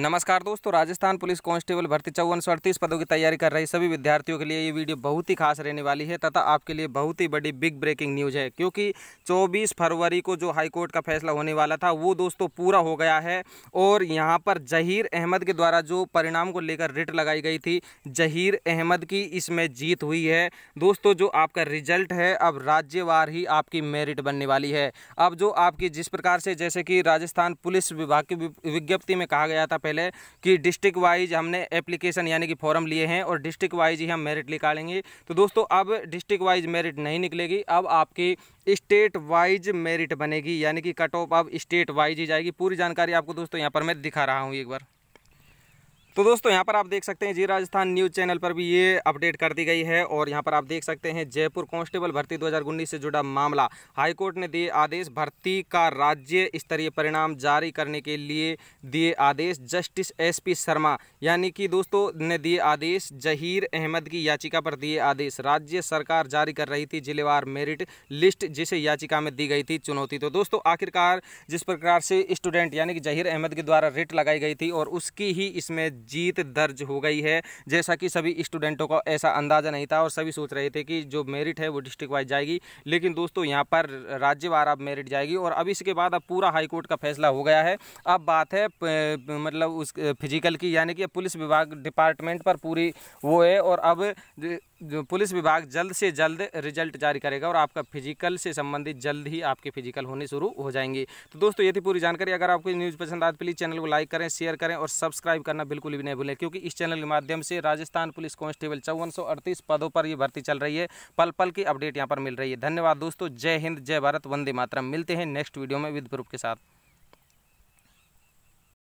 नमस्कार दोस्तों Rajasthan police constable भर्ती चौवन सौ अड़तीस पदों की तैयारी कर रहे सभी विद्यार्थियों के लिए ये वीडियो बहुत ही खास रहने वाली है तथा आपके लिए बहुत ही बड़ी बिग ब्रेकिंग न्यूज़ है क्योंकि 24 फरवरी को जो हाई कोर्ट का फैसला होने वाला था वो दोस्तों पूरा हो गया है और यहाँ पर जहीर अहमद के द्वारा जो परिणाम को लेकर रिट लगाई गई थी जहीर अहमद की इसमें जीत हुई है दोस्तों जो आपका रिजल्ट है अब राज्यवार ही आपकी मेरिट बनने वाली है अब जो आपकी जिस प्रकार से जैसे कि राजस्थान पुलिस विभाग की विज्ञप्ति में कहा गया था पहले कि डिस्ट्रिक्ट वाइज हमने एप्लीकेशन यानी कि फॉर्म लिए हैं और डिस्ट्रिक्ट वाइज ही हम मेरिट निकालेंगे तो दोस्तों अब डिस्ट्रिक्ट वाइज मेरिट नहीं निकलेगी अब आपकी स्टेट वाइज मेरिट बनेगी यानी कि कट ऑफ अब स्टेट वाइज ही जाएगी पूरी जानकारी आपको दोस्तों यहाँ पर मैं दिखा रहा हूँ एक बार तो दोस्तों यहाँ पर आप देख सकते हैं जी राजस्थान न्यूज़ चैनल पर भी ये अपडेट कर दी गई है और यहाँ पर आप देख सकते हैं जयपुर कांस्टेबल भर्ती 2019 से जुड़ा मामला हाईकोर्ट ने दिए आदेश भर्ती का राज्य स्तरीय परिणाम जारी करने के लिए दिए आदेश जस्टिस एसपी शर्मा यानी कि दोस्तों ने दिए आदेश जहीर अहमद की याचिका पर दिए आदेश राज्य सरकार जारी कर रही थी जिलेवार मेरिट लिस्ट जिसे याचिका में दी गई थी चुनौती तो दोस्तों आखिरकार जिस प्रकार से स्टूडेंट यानी कि जहीर अहमद के द्वारा रिट लगाई गई थी और उसकी ही इसमें जीत दर्ज हो गई है जैसा कि सभी स्टूडेंटों को ऐसा अंदाज़ा नहीं था और सभी सोच रहे थे कि जो मेरिट है वो डिस्ट्रिक्ट वाइज जाएगी लेकिन दोस्तों यहाँ पर राज्यवार अब मेरिट जाएगी और अब इसके बाद अब पूरा हाईकोर्ट का फैसला हो गया है अब बात है मतलब उस फिजिकल की यानी कि पुलिस विभाग डिपार्टमेंट पर पूरी वो है और अब पुलिस विभाग जल्द से जल्द रिजल्ट जारी करेगा और आपका फिजिकल से संबंधित जल्द ही आपके फिजिकल होने शुरू हो जाएंगे तो दोस्तों ये थी पूरी जानकारी अगर आपको न्यूज़ पसंद आए तो प्लीज़ चैनल को लाइक करें शेयर करें और सब्सक्राइब करना बिल्कुल भी नहीं भूलें क्योंकि इस चैनल के माध्यम से राजस्थान पुलिस कांस्टेबल चौवन पदों पर ये भर्ती चल रही है पल पल की अपडेट यहाँ पर मिल रही है धन्यवाद दोस्तों जय हिंद जय भारत वंदे मातरम मिलते हैं नेक्स्ट वीडियो में विद प्रूफ के साथ